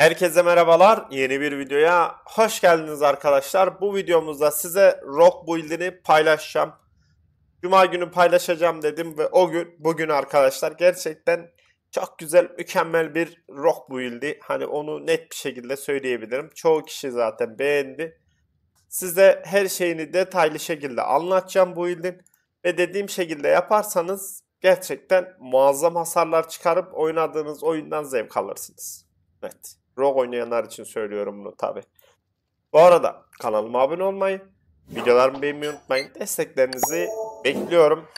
Herkese merhabalar. Yeni bir videoya hoş geldiniz arkadaşlar. Bu videomuzda size rock build'ini paylaşacağım. Cuma günü paylaşacağım dedim ve o gün bugün arkadaşlar gerçekten çok güzel mükemmel bir rock build'i. Hani onu net bir şekilde söyleyebilirim. Çoğu kişi zaten beğendi. Size her şeyini detaylı şekilde anlatacağım bu build'in. Ve dediğim şekilde yaparsanız gerçekten muazzam hasarlar çıkarıp oynadığınız oyundan zevk alırsınız. Evet. Rogue oynayanlar için söylüyorum bunu tabi. Bu arada kanalıma abone olmayı, videolarımı beğenmeyi unutmayın. Desteklerinizi bekliyorum.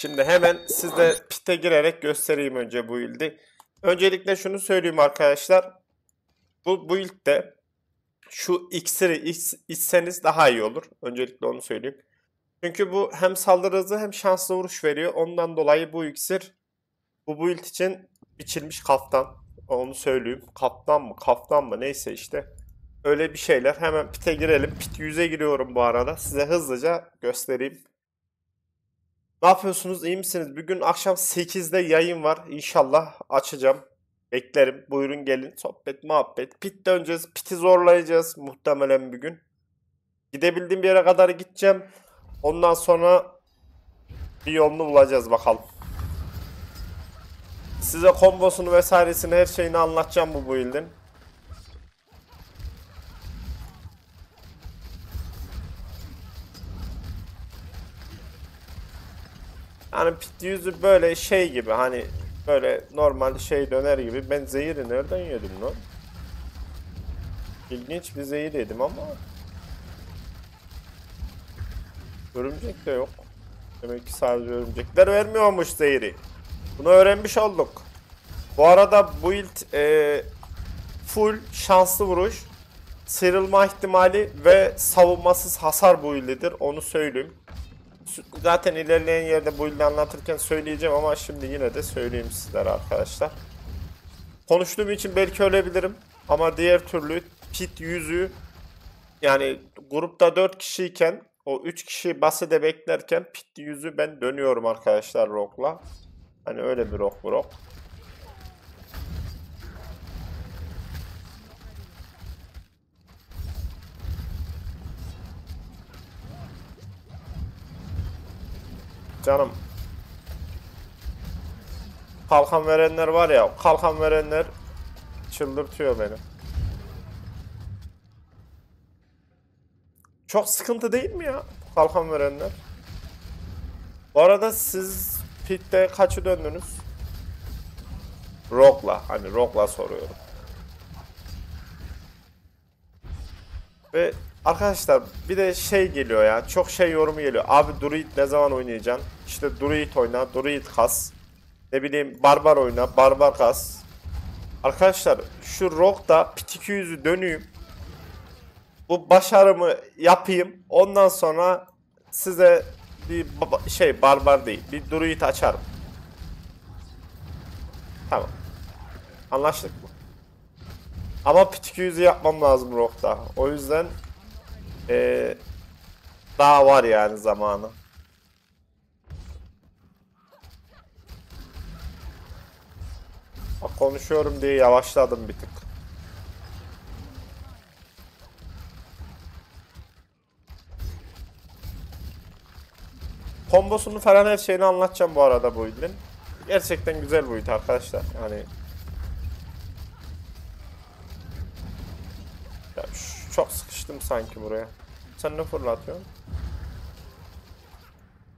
Şimdi hemen size pite girerek göstereyim önce bu ildi. Öncelikle şunu söyleyeyim arkadaşlar. Bu, bu ilde şu iksiri iç, içseniz daha iyi olur. Öncelikle onu söyleyeyim. Çünkü bu hem saldırı hızı hem şanslı vuruş veriyor. Ondan dolayı bu iksir bu build için biçilmiş kaftan onu söyleyeyim. Kaptan mı? kaftan mı? Neyse işte. Öyle bir şeyler. Hemen pite girelim. Pit 100'e giriyorum bu arada. Size hızlıca göstereyim. Ne yapıyorsunuz? İyi misiniz? Bugün akşam 8'de yayın var. İnşallah açacağım. Beklerim. Buyurun gelin. Sohbet, muhabbet. Pit döneceğiz. Piti zorlayacağız muhtemelen bir gün. Gidebildiğim bir yere kadar gideceğim. Ondan sonra bir yolunu bulacağız bakalım. Size kombosunu vesairesini her şeyini anlatacağım bu build'in. Yani pit yüzü böyle şey gibi hani böyle normal şey döner gibi ben zehiri nereden yedim lan? İlginç bir zehir yedim ama Örümcek de yok. Demek ki sadece örümcekler vermiyormuş zehri. Bunu öğrenmiş olduk. Bu arada bu build e, full şanslı vuruş, sıyrılma ihtimali ve savunmasız hasar bu build'idir. Onu söyleyeyim. Zaten ilerleyen yerde bu build'i anlatırken söyleyeceğim ama şimdi yine de söyleyeyim sizlere arkadaşlar. Konuştuğum için belki ölebilirim ama diğer türlü pit yüzü yani grupta 4 kişiyken o 3 kişi basede beklerken pit yüzü ben dönüyorum arkadaşlar Rock'la. Hani öyle bir rock rock. Canım. Kalkan verenler var ya, kalkan verenler çıldırtıyor beni. Çok sıkıntı değil mi ya kalkan verenler? Bu arada siz Pit'te kaçı döndünüz? Rock'la. Hani Rock'la soruyorum. Ve arkadaşlar bir de şey geliyor ya. Çok şey yorumu geliyor. Abi Druid ne zaman oynayacaksın? İşte Druid oyna, Druid kas. Ne bileyim Barbar oyna, Barbar kas. Arkadaşlar şu Rock'ta Pit 200'ü döneyim. Bu başarımı yapayım. Ondan sonra size bir şey barbar değil. Bir druid açarım. Tamam. Anlaştık mı? Ama pitik yüzü yapmam lazım Rock'ta. O yüzden ee, daha var yani zamanı. Bak konuşuyorum diye yavaşladım bir tık. Kombosunu falan her şeyini anlatacağım bu arada bu ilin. Gerçekten güzel bu it arkadaşlar. Yani ya çok sıkıştım sanki buraya. Sen ne fırlatıyorsun?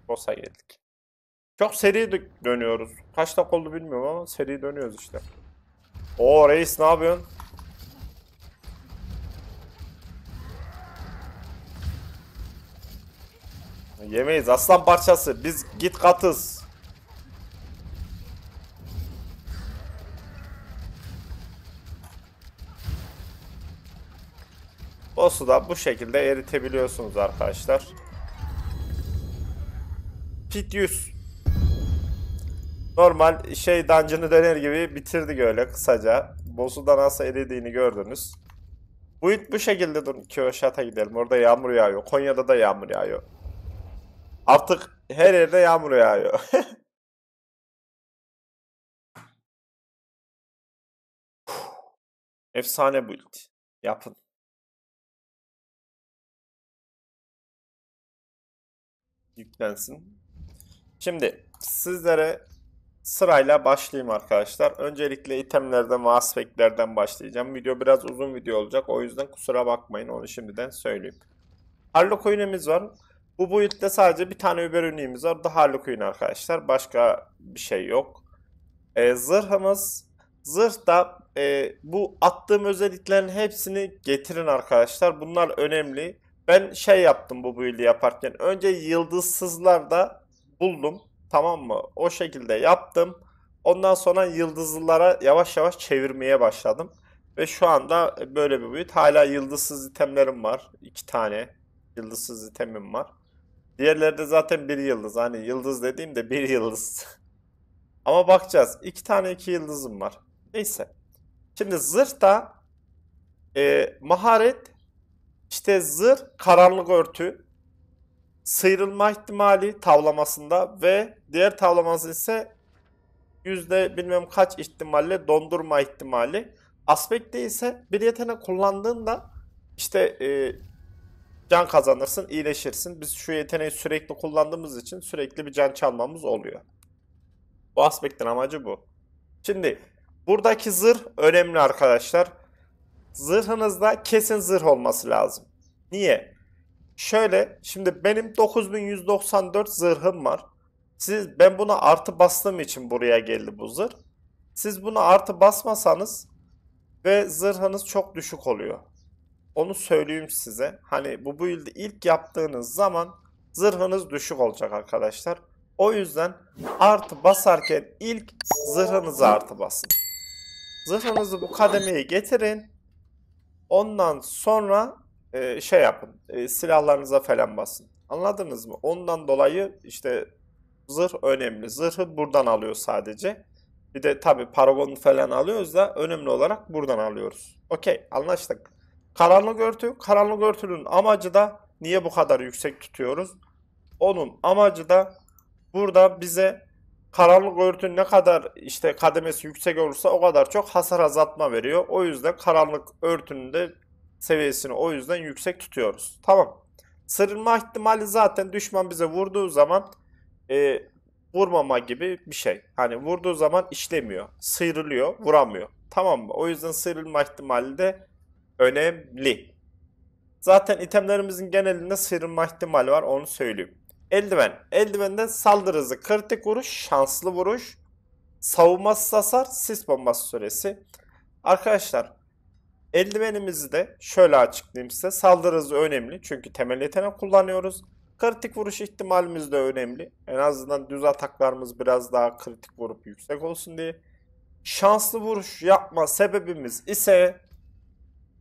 Boss'a geldik. Çok seri dönüyoruz. Kaç dakika oldu bilmiyorum ama seri dönüyoruz işte. O reis ne yapıyorsun? Yemeyiz aslan parçası. Biz git katız. O suda bu şekilde eritebiliyorsunuz arkadaşlar. Pit 100. Normal şey dancını döner gibi bitirdik öyle kısaca. Boss'u da nasıl eridiğini gördünüz. Bu bu şekilde durun. Köşata gidelim. Orada yağmur yağıyor. Konya'da da yağmur yağıyor. Artık her yerde yağmur yağıyor. Efsane build. Yapın. Yüklensin. Şimdi sizlere sırayla başlayayım arkadaşlar. Öncelikle itemlerden ve aspektlerden başlayacağım. Video biraz uzun video olacak. O yüzden kusura bakmayın. Onu şimdiden söyleyeyim. Harlok oyunumuz var. Bu build'de sadece bir tane Uber ünlüğümüz var. daha da Harlequin arkadaşlar. Başka bir şey yok. E, zırhımız. Zırh da e, bu attığım özelliklerin hepsini getirin arkadaşlar. Bunlar önemli. Ben şey yaptım bu build'i yaparken. Önce yıldızsızlar da buldum. Tamam mı? O şekilde yaptım. Ondan sonra yıldızlılara yavaş yavaş çevirmeye başladım. Ve şu anda böyle bir boyut. Hala yıldızsız itemlerim var. iki tane yıldızsız itemim var. Diğerleri de zaten bir yıldız. Hani yıldız dediğimde bir yıldız. Ama bakacağız. İki tane iki yıldızım var. Neyse. Şimdi zırh da e, maharet işte zırh karanlık örtü sıyrılma ihtimali tavlamasında ve diğer tavlaması ise yüzde bilmem kaç ihtimalle dondurma ihtimali. Aspekte ise bir yetenek kullandığında işte e, can kazanırsın, iyileşirsin. Biz şu yeteneği sürekli kullandığımız için sürekli bir can çalmamız oluyor. Bu aspektin amacı bu. Şimdi buradaki zırh önemli arkadaşlar. Zırhınızda kesin zırh olması lazım. Niye? Şöyle şimdi benim 9194 zırhım var. Siz ben buna artı bastığım için buraya geldi bu zırh. Siz buna artı basmasanız ve zırhınız çok düşük oluyor. Onu söyleyeyim size. Hani bu build'i ilk yaptığınız zaman zırhınız düşük olacak arkadaşlar. O yüzden artı basarken ilk zırhınızı artı basın. Zırhınızı bu kademeye getirin. Ondan sonra e, şey yapın. E, silahlarınıza falan basın. Anladınız mı? Ondan dolayı işte zırh önemli. Zırhı buradan alıyor sadece. Bir de tabi paragon falan alıyoruz da önemli olarak buradan alıyoruz. Okey anlaştık. Karanlık örtü, karanlık örtünün amacı da niye bu kadar yüksek tutuyoruz? Onun amacı da burada bize karanlık örtünün ne kadar işte kademesi yüksek olursa o kadar çok hasar azaltma veriyor. O yüzden karanlık örtünün de seviyesini o yüzden yüksek tutuyoruz. Tamam. Sırılma ihtimali zaten düşman bize vurduğu zaman e, vurmama gibi bir şey. Hani vurduğu zaman işlemiyor, sıyrılıyor, vuramıyor. Tamam mı? O yüzden sıyrılma ihtimali de önemli. Zaten itemlerimizin genelinde sıyrılma ihtimali var onu söyleyeyim. Eldiven. Eldivende saldırı hızı, kritik vuruş, şanslı vuruş, savunmasız hasar, sis bombası süresi. Arkadaşlar eldivenimizi de şöyle açıklayayım size. Saldırı hızı önemli çünkü temel yetenek kullanıyoruz. Kritik vuruş ihtimalimiz de önemli. En azından düz ataklarımız biraz daha kritik vurup yüksek olsun diye. Şanslı vuruş yapma sebebimiz ise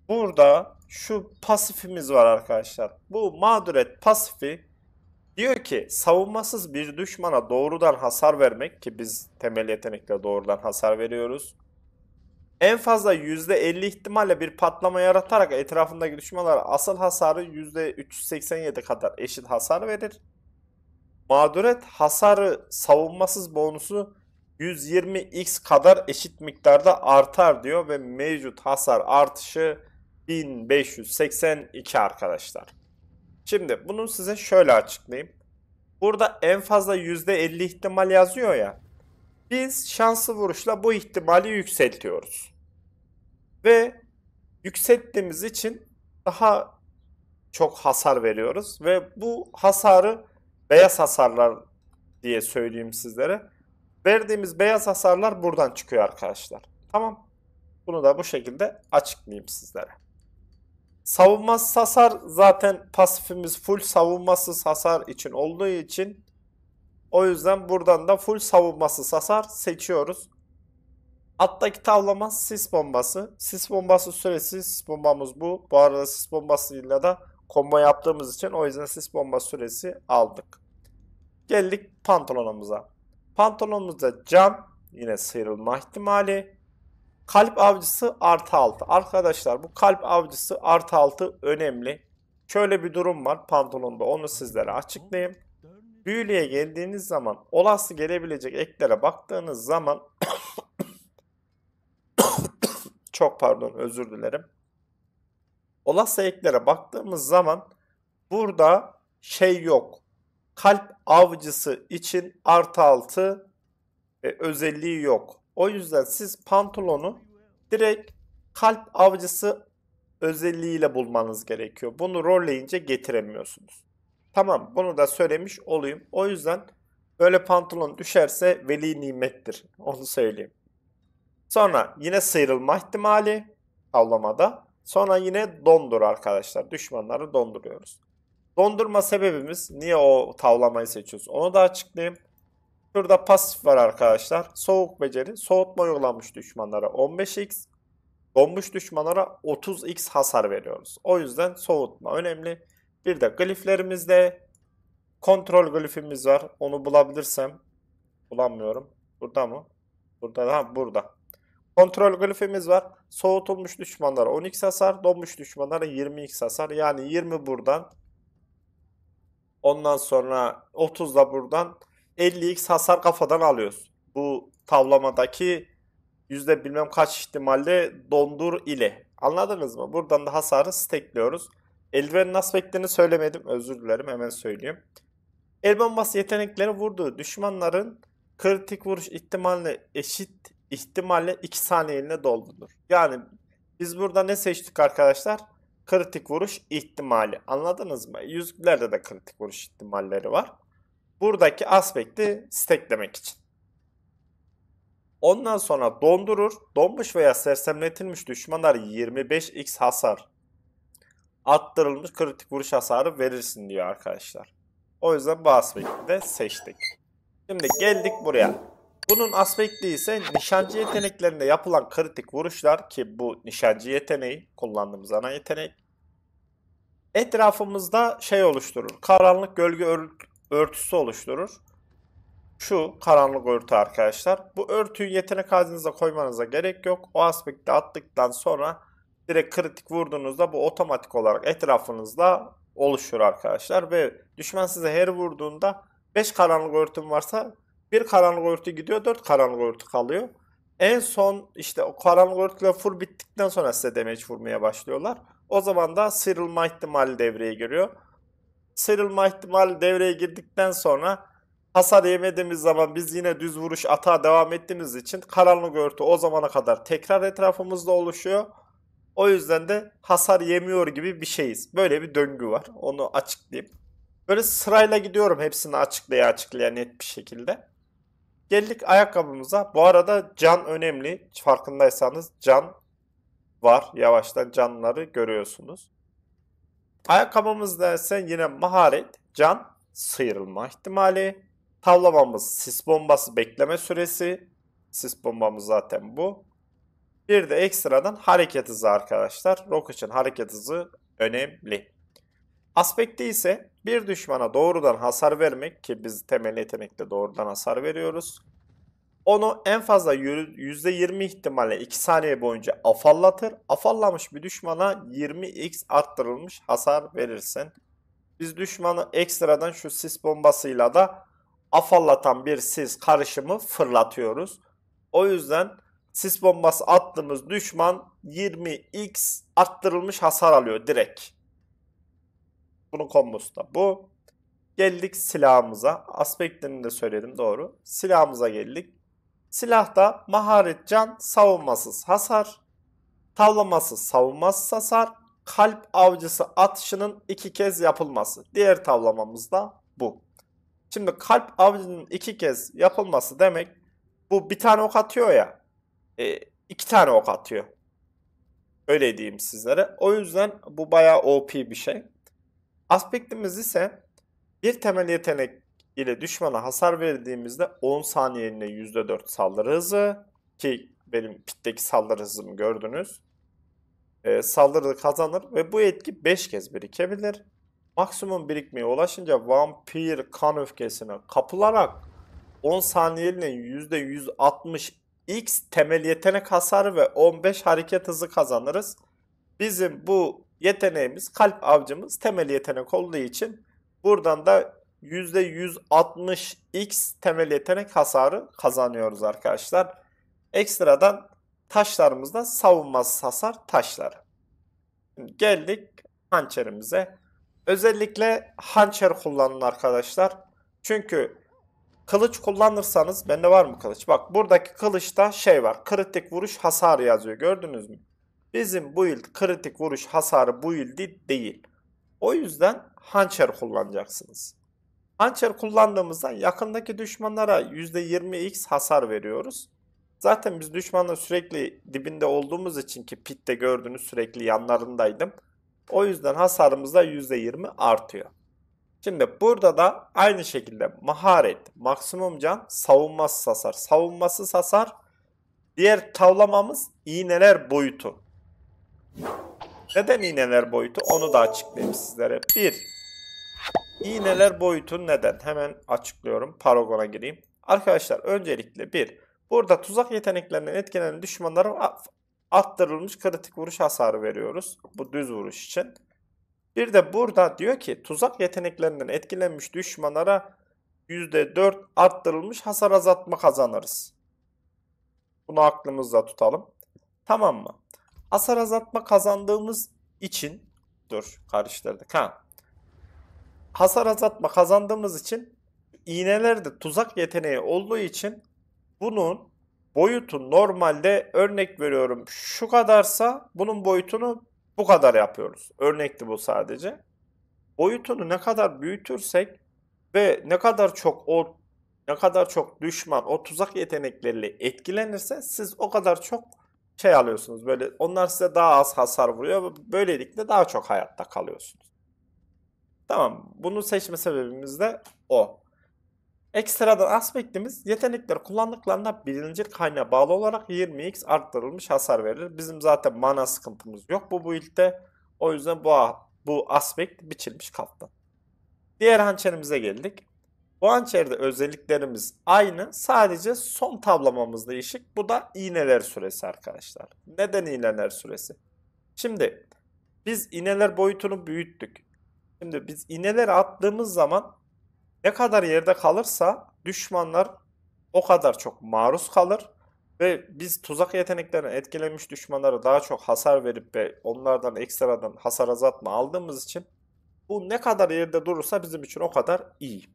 burada şu pasifimiz var arkadaşlar. Bu mağduret pasifi diyor ki savunmasız bir düşmana doğrudan hasar vermek ki biz temel yetenekle doğrudan hasar veriyoruz. En fazla %50 ihtimalle bir patlama yaratarak etrafındaki düşmanlara asıl hasarı %387 kadar eşit hasar verir. Mağduret hasarı savunmasız bonusu 120x kadar eşit miktarda artar diyor ve mevcut hasar artışı 1582 arkadaşlar. Şimdi bunu size şöyle açıklayayım. Burada en fazla %50 ihtimal yazıyor ya. Biz şanslı vuruşla bu ihtimali yükseltiyoruz. Ve yükselttiğimiz için daha çok hasar veriyoruz. Ve bu hasarı beyaz hasarlar diye söyleyeyim sizlere. Verdiğimiz beyaz hasarlar buradan çıkıyor arkadaşlar. Tamam. Bunu da bu şekilde açıklayayım sizlere. Savunmasız hasar zaten pasifimiz full savunmasız hasar için olduğu için o yüzden buradan da full savunmasız hasar seçiyoruz. Alttaki tavlama sis bombası. Sis bombası süresi sis bombamız bu. Bu arada sis bombasıyla da kombo yaptığımız için o yüzden sis bomba süresi aldık. Geldik pantolonumuza. Pantolonumuzda can yine sıyrılma ihtimali. Kalp avcısı artı 6. Arkadaşlar bu kalp avcısı artı 6 önemli. Şöyle bir durum var pantolonda onu sizlere açıklayayım. Büyülüye geldiğiniz zaman olası gelebilecek eklere baktığınız zaman çok pardon özür dilerim. Olası eklere baktığımız zaman burada şey yok. Kalp avcısı için artı altı e, özelliği yok. O yüzden siz pantolonu direkt kalp avcısı özelliğiyle bulmanız gerekiyor. Bunu rolleyince getiremiyorsunuz. Tamam bunu da söylemiş olayım. O yüzden böyle pantolon düşerse veli nimettir. Onu söyleyeyim. Sonra yine sıyrılma ihtimali avlamada. Sonra yine dondur arkadaşlar. Düşmanları donduruyoruz. Dondurma sebebimiz niye o tavlamayı seçiyoruz onu da açıklayayım. Şurada pasif var arkadaşlar. Soğuk beceri. Soğutma uygulanmış düşmanlara 15x. Donmuş düşmanlara 30x hasar veriyoruz. O yüzden soğutma önemli. Bir de gliflerimizde kontrol glifimiz var. Onu bulabilirsem. Bulamıyorum. Burada mı? Burada. Ha burada. Kontrol glifimiz var. Soğutulmuş düşmanlara 10x hasar. Donmuş düşmanlara 20x hasar. Yani 20 buradan. Ondan sonra 30 da buradan. 50x hasar kafadan alıyoruz. Bu tavlamadaki yüzde bilmem kaç ihtimalle dondur ile. Anladınız mı? Buradan da hasarı stekliyoruz. Eldivenin aspektlerini söylemedim. Özür dilerim hemen söyleyeyim. El bombası yetenekleri vurduğu düşmanların kritik vuruş ihtimaline eşit ihtimalle 2 saniyeliğine doldurur. Yani biz burada ne seçtik arkadaşlar? Kritik vuruş ihtimali. Anladınız mı? Yüzüklerde de kritik vuruş ihtimalleri var. Buradaki aspekti steklemek için. Ondan sonra dondurur. Donmuş veya sersemletilmiş düşmanlar 25x hasar. Attırılmış kritik vuruş hasarı verirsin diyor arkadaşlar. O yüzden bu aspekti de seçtik. Şimdi geldik buraya. Bunun aspekti ise nişancı yeteneklerinde yapılan kritik vuruşlar ki bu nişancı yeteneği kullandığımız ana yetenek. Etrafımızda şey oluşturur. Karanlık gölge örtüsü oluşturur. Şu karanlık örtü arkadaşlar. Bu örtüyü yetenek hazinenize koymanıza gerek yok. O aspekte attıktan sonra direkt kritik vurduğunuzda bu otomatik olarak etrafınızda oluşur arkadaşlar. Ve düşman size her vurduğunda 5 karanlık örtüm varsa bir karanlık örtü gidiyor 4 karanlık örtü kalıyor. En son işte o karanlık örtüyle full bittikten sonra size damage vurmaya başlıyorlar. O zaman da sıyrılma ihtimali devreye giriyor sıyrılma ihtimali devreye girdikten sonra hasar yemediğimiz zaman biz yine düz vuruş atağa devam ettiğimiz için karanlık örtü o zamana kadar tekrar etrafımızda oluşuyor. O yüzden de hasar yemiyor gibi bir şeyiz. Böyle bir döngü var. Onu açıklayayım. Böyle sırayla gidiyorum hepsini açıklaya açıklaya net bir şekilde. Geldik ayakkabımıza. Bu arada can önemli. Farkındaysanız can var. Yavaştan canları görüyorsunuz. Ayakkabımızda ise yine maharet, can, sıyrılma ihtimali, tavlamamız, sis bombası bekleme süresi, sis bombamız zaten bu. Bir de ekstradan hareket hızı arkadaşlar. Rock için hareket hızı önemli. Aspekti ise bir düşmana doğrudan hasar vermek ki biz temel yetenekte doğrudan hasar veriyoruz. Onu en fazla %20 ihtimalle 2 saniye boyunca afallatır. Afallamış bir düşmana 20x arttırılmış hasar verirsin. Biz düşmanı ekstradan şu sis bombasıyla da afallatan bir sis karışımı fırlatıyoruz. O yüzden sis bombası attığımız düşman 20x arttırılmış hasar alıyor direkt. Bunu kombosu da bu. Geldik silahımıza. Aspektini de söyledim doğru. Silahımıza geldik. Silahta maharet can savunmasız hasar, tavlaması savunmasız hasar, kalp avcısı atışının iki kez yapılması. Diğer tavlamamız da bu. Şimdi kalp avcının iki kez yapılması demek bu bir tane ok atıyor ya e, iki tane ok atıyor. Öyle diyeyim sizlere. O yüzden bu bayağı OP bir şey. Aspektimiz ise bir temel yetenek ile düşmana hasar verdiğimizde 10 saniyeliğine %4 saldırı hızı ki benim pitteki saldırı hızımı gördünüz. E, ee, saldırı kazanır ve bu etki 5 kez birikebilir. Maksimum birikmeye ulaşınca vampir kan öfkesine kapılarak 10 saniyeliğine %160 X temel yetenek hasarı ve 15 hareket hızı kazanırız. Bizim bu yeteneğimiz kalp avcımız temel yetenek olduğu için buradan da %160x temel yetenek hasarı kazanıyoruz arkadaşlar. Ekstradan taşlarımızda savunmasız hasar taşları. Şimdi geldik hançerimize. Özellikle hançer kullanın arkadaşlar. Çünkü kılıç kullanırsanız bende var mı kılıç? Bak buradaki kılıçta şey var. Kritik vuruş hasarı yazıyor. Gördünüz mü? Bizim bu yıl kritik vuruş hasarı bu yıl değil. O yüzden hançer kullanacaksınız. Hançer kullandığımızda yakındaki düşmanlara %20x hasar veriyoruz. Zaten biz düşmanla sürekli dibinde olduğumuz için ki pitte gördüğünüz sürekli yanlarındaydım. O yüzden hasarımız da %20 artıyor. Şimdi burada da aynı şekilde maharet, maksimum can, savunmasız hasar. Savunmasız hasar diğer tavlamamız iğneler boyutu. Neden iğneler boyutu? Onu da açıklayayım sizlere. 1. İğneler boyutu neden? Hemen açıklıyorum. Paragon'a gireyim. Arkadaşlar öncelikle bir, burada tuzak yeteneklerinden etkilenen düşmanlara arttırılmış kritik vuruş hasarı veriyoruz. Bu düz vuruş için. Bir de burada diyor ki tuzak yeteneklerinden etkilenmiş düşmanlara %4 arttırılmış hasar azaltma kazanırız. Bunu aklımızda tutalım. Tamam mı? Hasar azaltma kazandığımız için dur karıştırdık ha hasar azaltma kazandığımız için iğnelerde tuzak yeteneği olduğu için bunun boyutu normalde örnek veriyorum şu kadarsa bunun boyutunu bu kadar yapıyoruz. Örnekti bu sadece. Boyutunu ne kadar büyütürsek ve ne kadar çok o ne kadar çok düşman o tuzak yetenekleriyle etkilenirse siz o kadar çok şey alıyorsunuz. Böyle onlar size daha az hasar vuruyor. Böylelikle daha çok hayatta kalıyorsunuz. Tamam. Bunu seçme sebebimiz de o. Ekstradan aspektimiz yetenekler kullandıklarında birinci kaynağa bağlı olarak 20x arttırılmış hasar verir. Bizim zaten mana sıkıntımız yok bu build'de. O yüzden bu, bu aspekt biçilmiş kaptan. Diğer hançerimize geldik. Bu hançerde özelliklerimiz aynı. Sadece son tablamamız değişik. Bu da iğneler süresi arkadaşlar. Neden iğneler süresi? Şimdi biz iğneler boyutunu büyüttük. Şimdi biz ineleri attığımız zaman ne kadar yerde kalırsa düşmanlar o kadar çok maruz kalır ve biz tuzak yeteneklerine etkilenmiş düşmanlara daha çok hasar verip ve onlardan ekstradan hasar azaltma aldığımız için bu ne kadar yerde durursa bizim için o kadar iyi.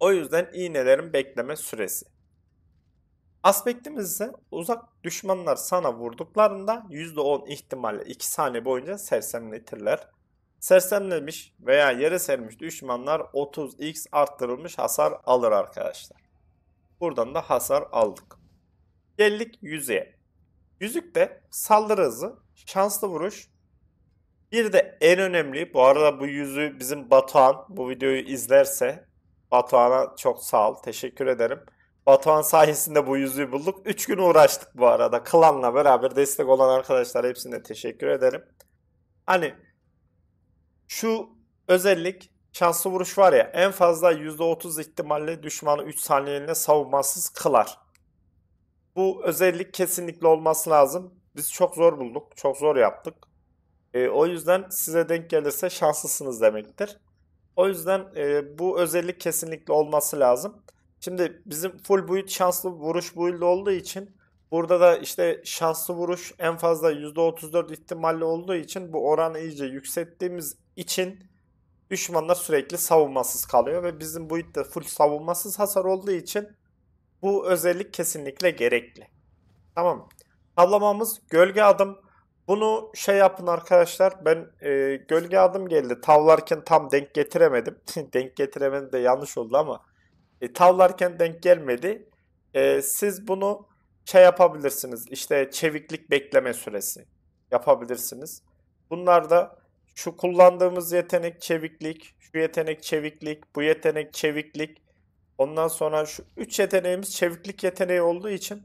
O yüzden iğnelerin bekleme süresi. Aspektimiz ise uzak düşmanlar sana vurduklarında %10 ihtimalle 2 saniye boyunca sersemletirler. Sersemlemiş veya yere sermiş düşmanlar 30x arttırılmış hasar alır arkadaşlar. Buradan da hasar aldık. Geldik yüzeye. de saldırı hızı, şanslı vuruş, bir de en önemli bu arada bu yüzü bizim Batuhan bu videoyu izlerse Batuhan'a çok sağ ol teşekkür ederim. Batuhan sayesinde bu yüzüğü bulduk. 3 gün uğraştık bu arada. Klanla beraber destek olan arkadaşlar hepsine teşekkür ederim. Hani şu özellik şanslı vuruş var ya en fazla %30 ihtimalle düşmanı 3 saniyeliğine savunmasız kılar. Bu özellik kesinlikle olması lazım. Biz çok zor bulduk, çok zor yaptık. E, o yüzden size denk gelirse şanslısınız demektir. O yüzden e, bu özellik kesinlikle olması lazım. Şimdi bizim full build şanslı vuruş build olduğu için burada da işte şanslı vuruş en fazla %34 ihtimalle olduğu için bu oranı iyice yükselttiğimiz için düşmanlar sürekli savunmasız kalıyor ve bizim bu de full savunmasız hasar olduğu için bu özellik kesinlikle gerekli. Tamam. Tavlamamız gölge adım. Bunu şey yapın arkadaşlar. Ben e, gölge adım geldi. Tavlarken tam denk getiremedim. denk getiremedim de yanlış oldu ama. E, tavlarken denk gelmedi. E, siz bunu şey yapabilirsiniz. İşte çeviklik bekleme süresi yapabilirsiniz. Bunlar da şu kullandığımız yetenek çeviklik, şu yetenek çeviklik, bu yetenek çeviklik. Ondan sonra şu 3 yeteneğimiz çeviklik yeteneği olduğu için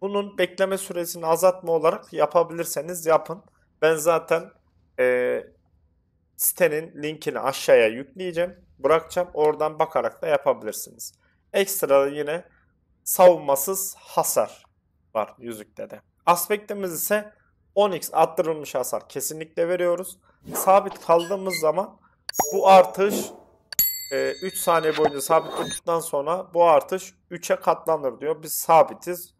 bunun bekleme süresini azaltma olarak yapabilirseniz yapın. Ben zaten e, sitenin linkini aşağıya yükleyeceğim. Bırakacağım. Oradan bakarak da yapabilirsiniz. Ekstra yine savunmasız hasar var yüzükte de. Aspektimiz ise 10x arttırılmış hasar kesinlikle veriyoruz sabit kaldığımız zaman bu artış e, 3 saniye boyunca sabit durduktan sonra bu artış 3'e katlanır diyor. Biz sabitiz.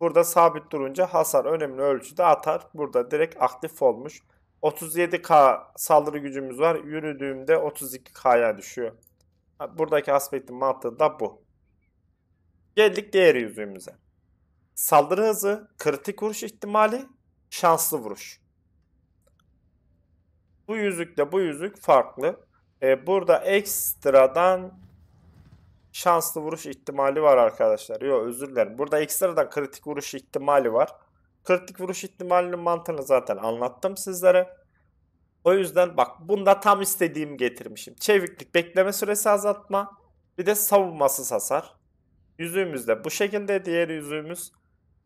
Burada sabit durunca hasar önemli ölçüde atar. Burada direkt aktif olmuş. 37K saldırı gücümüz var. Yürüdüğümde 32K'ya düşüyor. Buradaki aspektin mantığı da bu. Geldik diğer yüzüğümüze. Saldırı hızı, kritik vuruş ihtimali, şanslı vuruş. Bu yüzükle bu yüzük farklı. E, burada ekstradan şanslı vuruş ihtimali var arkadaşlar. Yok özür dilerim. Burada ekstradan kritik vuruş ihtimali var. Kritik vuruş ihtimalinin mantığını zaten anlattım sizlere. O yüzden bak bunda tam istediğim getirmişim. Çeviklik bekleme süresi azaltma. Bir de savunmasız hasar. Yüzüğümüz de bu şekilde. Diğer yüzüğümüz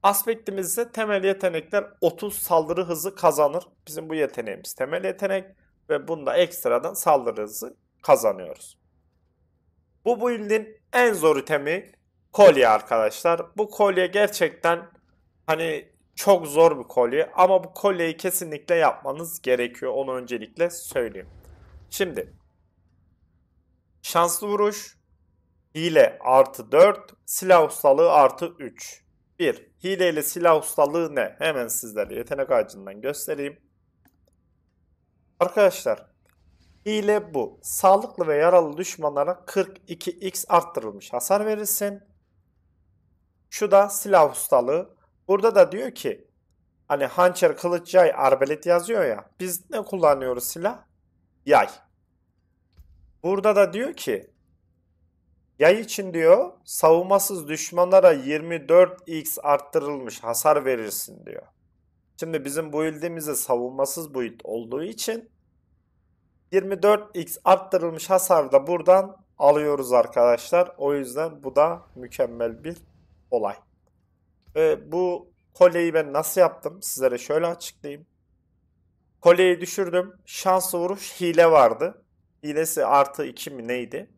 Aspektimizde temel yetenekler 30 saldırı hızı kazanır. Bizim bu yeteneğimiz temel yetenek ve bunda ekstradan saldırı hızı kazanıyoruz. Bu build'in en zor itemi kolye arkadaşlar. Bu kolye gerçekten hani çok zor bir kolye ama bu kolyeyi kesinlikle yapmanız gerekiyor. Onu öncelikle söyleyeyim. Şimdi şanslı vuruş hile artı 4 silah ustalığı artı 3. 1. Hileyle silah ustalığı ne? Hemen sizlere yetenek ağacından göstereyim. Arkadaşlar hile bu. Sağlıklı ve yaralı düşmanlara 42x arttırılmış hasar verirsin. Şu da silah ustalığı. Burada da diyor ki hani hançer, kılıç, yay, arbelet yazıyor ya. Biz ne kullanıyoruz silah? Yay. Burada da diyor ki Yay için diyor savunmasız düşmanlara 24x arttırılmış hasar verirsin diyor. Şimdi bizim bu build'imizde savunmasız build olduğu için 24x arttırılmış hasar da buradan alıyoruz arkadaşlar. O yüzden bu da mükemmel bir olay. Ee, bu kolyeyi ben nasıl yaptım? Sizlere şöyle açıklayayım. Kolyeyi düşürdüm. Şans vuruş hile vardı. Hilesi artı 2 mi neydi?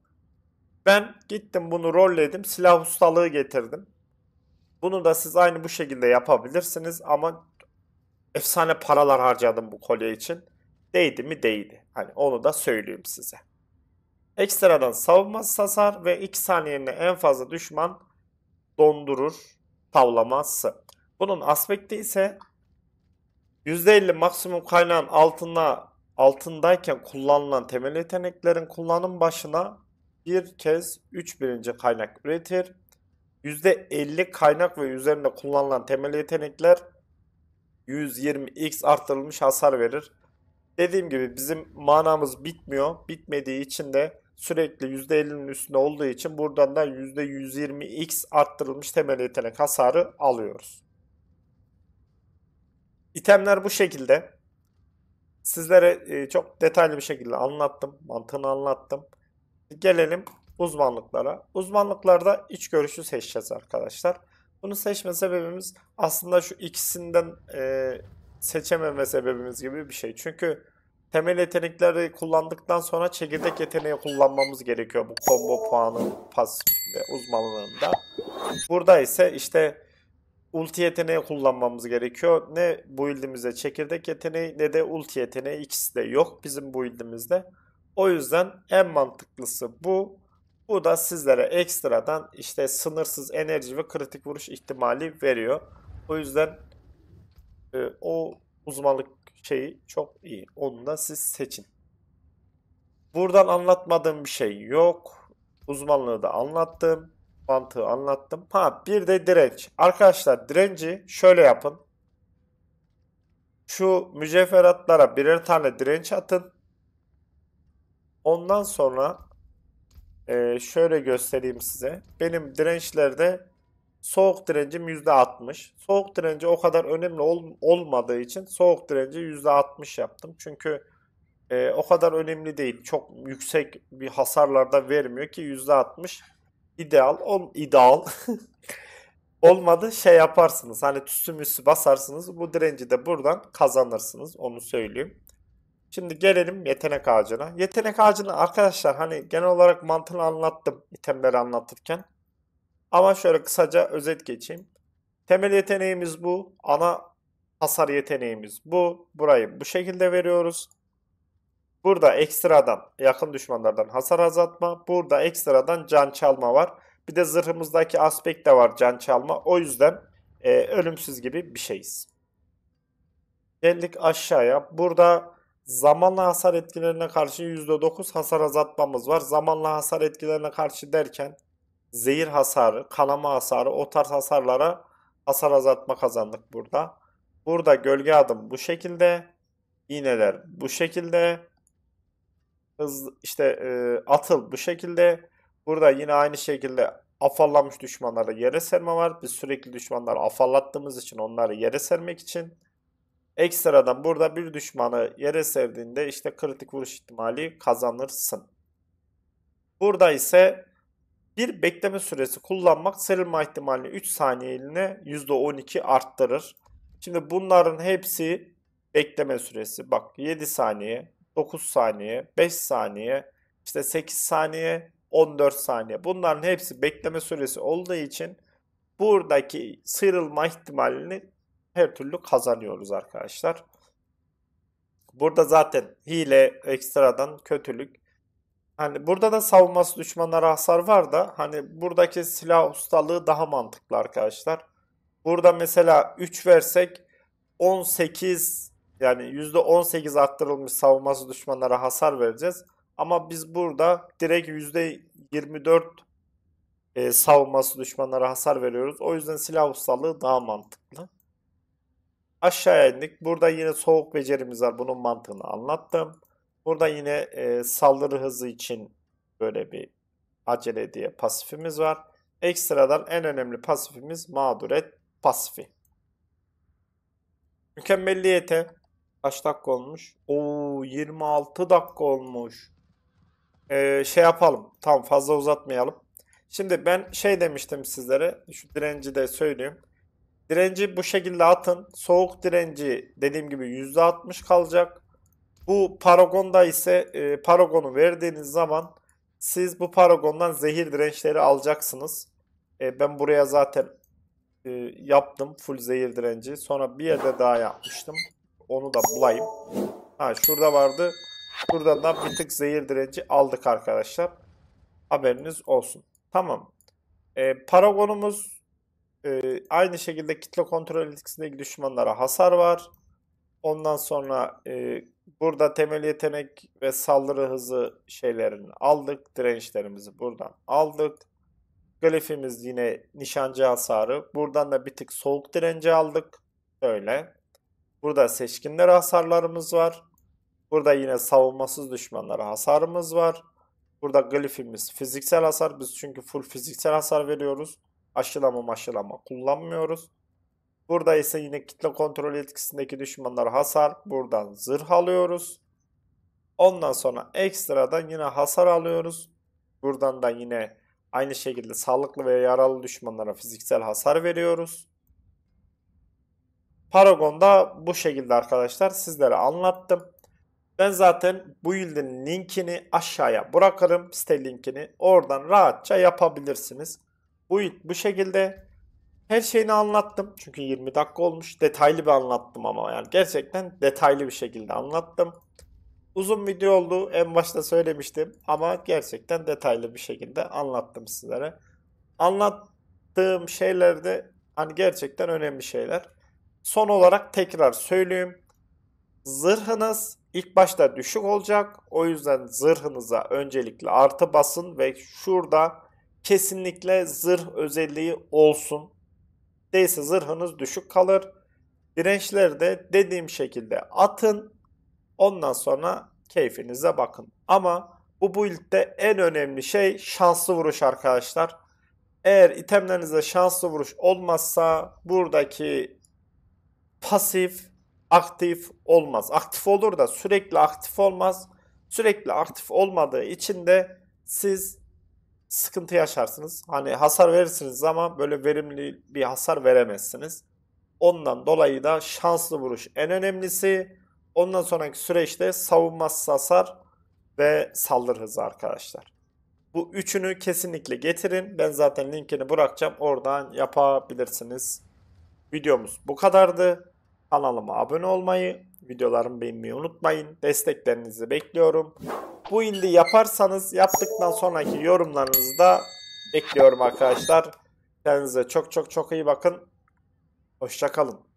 Ben gittim bunu rolledim. Silah ustalığı getirdim. Bunu da siz aynı bu şekilde yapabilirsiniz ama efsane paralar harcadım bu kolye için. Değdi mi değdi. Hani onu da söyleyeyim size. Ekstradan savunma sasar ve 2 saniyenin en fazla düşman dondurur tavlaması. Bunun aspekti ise %50 maksimum kaynağın altında altındayken kullanılan temel yeteneklerin kullanım başına bir kez 3 birinci kaynak üretir. %50 kaynak ve üzerinde kullanılan temel yetenekler 120x arttırılmış hasar verir. Dediğim gibi bizim manamız bitmiyor. Bitmediği için de sürekli %50'nin üstünde olduğu için buradan da %120x arttırılmış temel yetenek hasarı alıyoruz. İtemler bu şekilde. Sizlere e, çok detaylı bir şekilde anlattım. Mantığını anlattım. Gelelim uzmanlıklara. Uzmanlıklarda iç görüşü seçeceğiz arkadaşlar. Bunu seçme sebebimiz aslında şu ikisinden e, seçememe sebebimiz gibi bir şey. Çünkü temel yetenekleri kullandıktan sonra çekirdek yeteneği kullanmamız gerekiyor bu combo puanı pas ve uzmanlığında. Burada ise işte ulti yeteneği kullanmamız gerekiyor. Ne bu build'imizde çekirdek yeteneği ne de ulti yeteneği ikisi de yok bizim bu build'imizde. O yüzden en mantıklısı bu. Bu da sizlere ekstradan işte sınırsız enerji ve kritik vuruş ihtimali veriyor. O yüzden e, o uzmanlık şeyi çok iyi. Onu da siz seçin. Buradan anlatmadığım bir şey yok. Uzmanlığı da anlattım. Mantığı anlattım. Ha bir de direnç. Arkadaşlar direnci şöyle yapın. Şu mücevheratlara birer tane direnç atın. Ondan sonra e, şöyle göstereyim size. Benim dirençlerde soğuk direncim %60. Soğuk direnci o kadar önemli ol, olmadığı için soğuk direnci %60 yaptım. Çünkü e, o kadar önemli değil. Çok yüksek bir hasarlarda vermiyor ki %60 ideal. Ol ideal. Olmadı şey yaparsınız. Hani tüsü müsü basarsınız. Bu direnci de buradan kazanırsınız. Onu söyleyeyim. Şimdi gelelim yetenek ağacına. Yetenek ağacını arkadaşlar hani genel olarak mantığını anlattım itemleri anlatırken. Ama şöyle kısaca özet geçeyim. Temel yeteneğimiz bu. Ana hasar yeteneğimiz bu. Burayı bu şekilde veriyoruz. Burada ekstradan yakın düşmanlardan hasar azaltma. Burada ekstradan can çalma var. Bir de zırhımızdaki aspekt de var can çalma. O yüzden e, ölümsüz gibi bir şeyiz. Geldik aşağıya. Burada Zamanla hasar etkilerine karşı %9 hasar azaltmamız var. Zamanla hasar etkilerine karşı derken zehir hasarı, kanama hasarı o tarz hasarlara hasar azaltma kazandık burada. Burada gölge adım bu şekilde. iğneler bu şekilde. Hız, işte e, atıl bu şekilde. Burada yine aynı şekilde afallamış düşmanlara yere serme var. Biz sürekli düşmanları afallattığımız için onları yere sermek için Ekstradan burada bir düşmanı yere serdiğinde işte kritik vuruş ihtimali kazanırsın. Burada ise bir bekleme süresi kullanmak serilme ihtimalini 3 saniyeliğine %12 arttırır. Şimdi bunların hepsi bekleme süresi. Bak 7 saniye, 9 saniye, 5 saniye, işte 8 saniye, 14 saniye. Bunların hepsi bekleme süresi olduğu için buradaki sıyrılma ihtimalini her türlü kazanıyoruz arkadaşlar. Burada zaten hile, ekstradan kötülük. Hani burada da savunması düşmanlara hasar var da hani buradaki silah ustalığı daha mantıklı arkadaşlar. Burada mesela 3 versek 18 yani %18 arttırılmış savunması düşmanlara hasar vereceğiz. Ama biz burada direkt %24 e, savunması düşmanlara hasar veriyoruz. O yüzden silah ustalığı daha mantıklı. Aşağıya indik. Burada yine soğuk becerimiz var. Bunun mantığını anlattım. Burada yine e, saldırı hızı için böyle bir acele diye pasifimiz var. Ekstradan en önemli pasifimiz mağduret pasifi. Mükemmelliyete kaç dakika olmuş? Oo 26 dakika olmuş. Ee, şey yapalım. Tam fazla uzatmayalım. Şimdi ben şey demiştim sizlere. Şu direnci de söyleyeyim. Direnci bu şekilde atın. Soğuk direnci dediğim gibi %60 kalacak. Bu paragonda ise e, paragonu verdiğiniz zaman siz bu paragondan zehir dirençleri alacaksınız. E, ben buraya zaten e, yaptım full zehir direnci. Sonra bir yerde daha yapmıştım. Onu da bulayım. Ha şurada vardı. Şuradan da bir tık zehir direnci aldık arkadaşlar. Haberiniz olsun. Tamam. E, paragonumuz e, aynı şekilde kitle kontrol etkisindeki düşmanlara hasar var. Ondan sonra e, burada temel yetenek ve saldırı hızı şeylerini aldık. Dirençlerimizi buradan aldık. Glifimiz yine nişancı hasarı. Buradan da bir tık soğuk direnci aldık. Böyle. Burada seçkinler hasarlarımız var. Burada yine savunmasız düşmanlara hasarımız var. Burada glifimiz fiziksel hasar. Biz çünkü full fiziksel hasar veriyoruz aşılama maşılama kullanmıyoruz. Burada ise yine kitle kontrol etkisindeki düşmanlar hasar. Buradan zırh alıyoruz. Ondan sonra ekstradan yine hasar alıyoruz. Buradan da yine aynı şekilde sağlıklı ve yaralı düşmanlara fiziksel hasar veriyoruz. Paragon'da bu şekilde arkadaşlar sizlere anlattım. Ben zaten bu yıldın linkini aşağıya bırakırım site linkini. Oradan rahatça yapabilirsiniz. Bu, bu şekilde her şeyini anlattım. Çünkü 20 dakika olmuş. Detaylı bir anlattım ama yani gerçekten detaylı bir şekilde anlattım. Uzun video oldu. En başta söylemiştim ama gerçekten detaylı bir şekilde anlattım sizlere. Anlattığım şeylerde hani gerçekten önemli şeyler. Son olarak tekrar söyleyeyim. Zırhınız ilk başta düşük olacak. O yüzden zırhınıza öncelikle artı basın ve şurada kesinlikle zırh özelliği olsun. Değilse zırhınız düşük kalır. Dirençleri de dediğim şekilde atın. Ondan sonra keyfinize bakın. Ama bu build'de en önemli şey şanslı vuruş arkadaşlar. Eğer itemlerinizde şanslı vuruş olmazsa buradaki pasif aktif olmaz. Aktif olur da sürekli aktif olmaz. Sürekli aktif olmadığı için de siz sıkıntı yaşarsınız. Hani hasar verirsiniz ama böyle verimli bir hasar veremezsiniz. Ondan dolayı da şanslı vuruş en önemlisi. Ondan sonraki süreçte savunmasız hasar ve saldırı hızı arkadaşlar. Bu üçünü kesinlikle getirin. Ben zaten linkini bırakacağım. Oradan yapabilirsiniz. Videomuz bu kadardı. Kanalıma abone olmayı, Videolarımı beğenmeyi unutmayın. Desteklerinizi bekliyorum. Bu indi yaparsanız yaptıktan sonraki yorumlarınızı da bekliyorum arkadaşlar. Kendinize çok çok çok iyi bakın. Hoşçakalın.